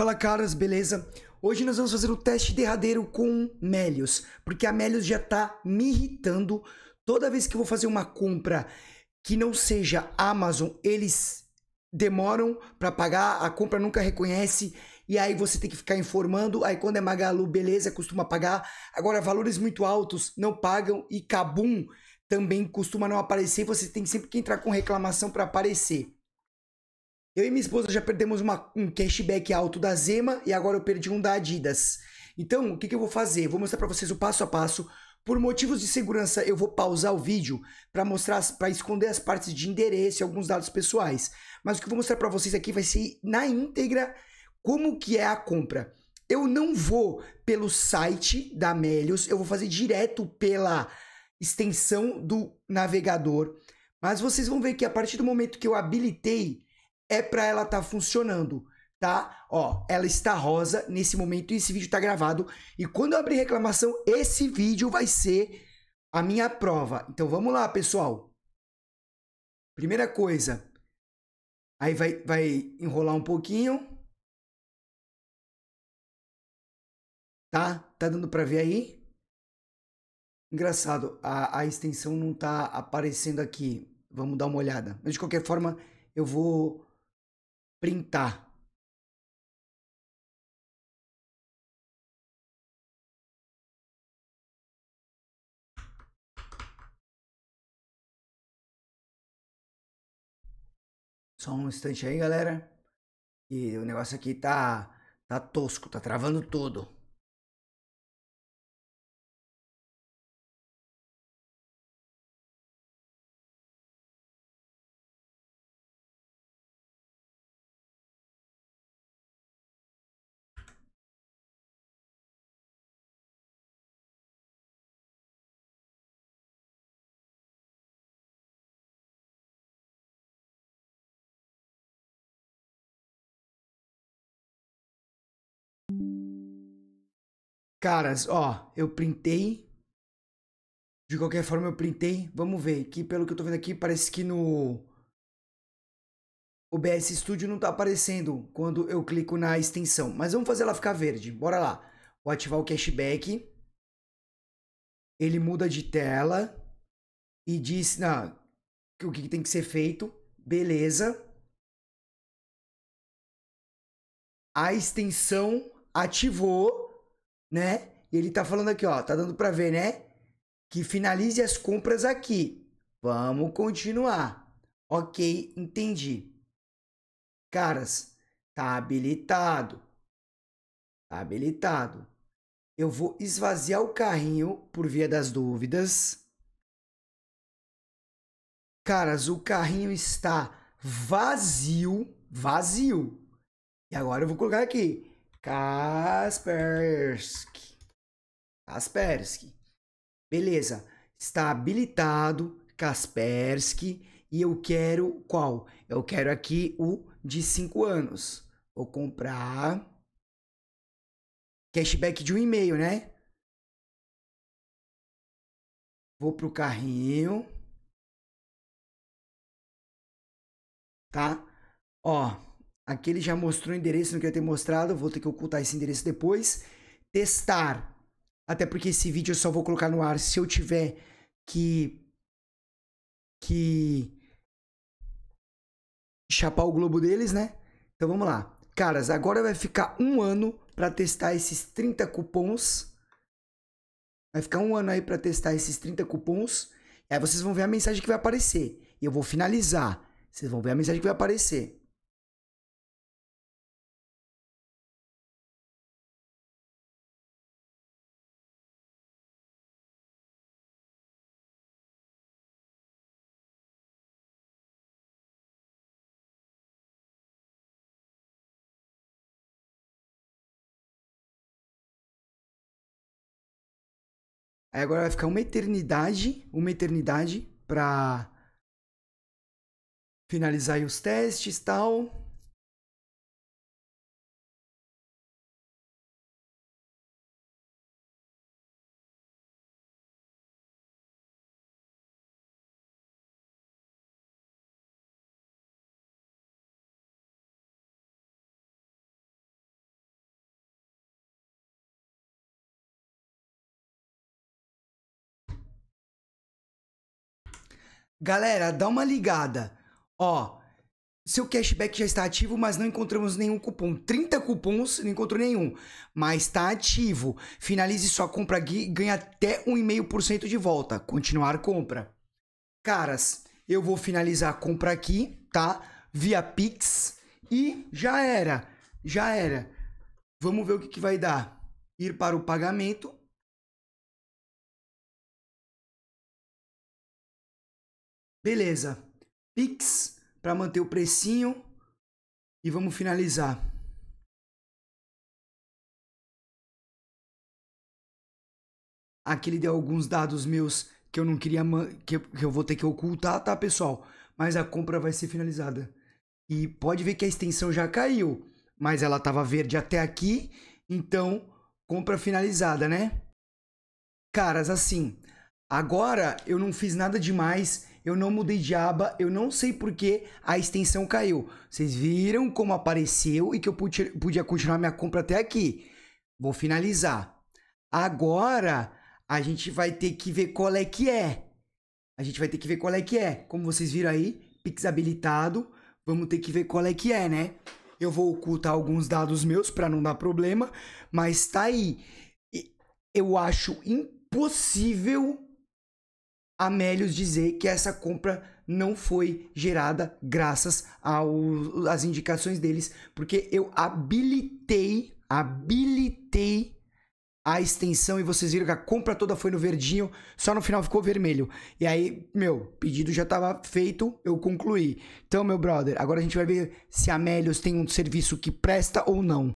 Fala caras, beleza? Hoje nós vamos fazer o teste derradeiro com Melios, porque a Melios já tá me irritando. Toda vez que eu vou fazer uma compra que não seja Amazon, eles demoram para pagar, a compra nunca reconhece e aí você tem que ficar informando. Aí quando é Magalu, beleza, costuma pagar. Agora valores muito altos não pagam e Cabum também costuma não aparecer, você tem sempre que entrar com reclamação para aparecer. Eu e minha esposa já perdemos uma, um cashback alto da Zema e agora eu perdi um da Adidas. Então, o que, que eu vou fazer? Vou mostrar para vocês o passo a passo. Por motivos de segurança, eu vou pausar o vídeo para mostrar, para esconder as partes de endereço e alguns dados pessoais. Mas o que eu vou mostrar para vocês aqui vai ser na íntegra como que é a compra. Eu não vou pelo site da Melios, eu vou fazer direto pela extensão do navegador. Mas vocês vão ver que a partir do momento que eu habilitei é para ela estar tá funcionando, tá? Ó, ela está rosa nesse momento e esse vídeo está gravado. E quando eu abrir reclamação, esse vídeo vai ser a minha prova. Então vamos lá, pessoal. Primeira coisa, aí vai, vai enrolar um pouquinho. Tá? Tá dando para ver aí? Engraçado, a, a extensão não tá aparecendo aqui. Vamos dar uma olhada. Mas de qualquer forma, eu vou printar Só um instante aí, galera. E o negócio aqui tá tá tosco, tá travando tudo. Caras, ó, eu printei. De qualquer forma, eu printei. Vamos ver. Que pelo que eu tô vendo aqui, parece que no. OBS Studio não tá aparecendo quando eu clico na extensão. Mas vamos fazer ela ficar verde. Bora lá. Vou ativar o cashback. Ele muda de tela e diz na ah, o que tem que ser feito. Beleza. A extensão ativou, né? E ele tá falando aqui, ó, tá dando para ver, né? Que finalize as compras aqui. Vamos continuar. Ok, entendi. Caras, tá habilitado. Tá habilitado. Eu vou esvaziar o carrinho por via das dúvidas. Caras, o carrinho está vazio, vazio. E agora eu vou colocar aqui Kaspersky. Kaspersky. Beleza. Está habilitado Kaspersky e eu quero qual? Eu quero aqui o de 5 anos. Vou comprar cashback de um e-mail, né? Vou pro carrinho. Tá? Ó, Aqui ele já mostrou o endereço, não queria ter mostrado, vou ter que ocultar esse endereço depois. Testar. Até porque esse vídeo eu só vou colocar no ar se eu tiver que. que. chapar o globo deles, né? Então vamos lá. Caras, agora vai ficar um ano para testar esses 30 cupons. Vai ficar um ano aí para testar esses 30 cupons. aí vocês vão ver a mensagem que vai aparecer. E eu vou finalizar. Vocês vão ver a mensagem que vai aparecer. Aí agora vai ficar uma eternidade, uma eternidade para finalizar os testes tal. Galera, dá uma ligada. Ó, seu cashback já está ativo, mas não encontramos nenhum cupom. 30 cupons, não encontrou nenhum, mas está ativo. Finalize sua compra aqui e ganhe até 1,5% de volta. Continuar compra. Caras, eu vou finalizar a compra aqui, tá? Via Pix e já era. Já era. Vamos ver o que, que vai dar. Ir para o pagamento Beleza. Pix para manter o precinho. E vamos finalizar. Aqui ele deu alguns dados meus que eu não queria que eu, que eu vou ter que ocultar, tá, pessoal? Mas a compra vai ser finalizada. E pode ver que a extensão já caiu, mas ela estava verde até aqui, então compra finalizada, né? Caras, assim, agora eu não fiz nada demais eu não mudei de aba, eu não sei porque a extensão caiu. Vocês viram como apareceu e que eu podia continuar minha compra até aqui. Vou finalizar. Agora, a gente vai ter que ver qual é que é. A gente vai ter que ver qual é que é. Como vocês viram aí, Pix habilitado. Vamos ter que ver qual é que é, né? Eu vou ocultar alguns dados meus para não dar problema, mas tá aí. Eu acho impossível Amélios dizer que essa compra não foi gerada graças às indicações deles, porque eu habilitei, habilitei a extensão e vocês viram que a compra toda foi no verdinho, só no final ficou vermelho. E aí, meu, pedido já estava feito, eu concluí. Então, meu brother, agora a gente vai ver se a Melios tem um serviço que presta ou não.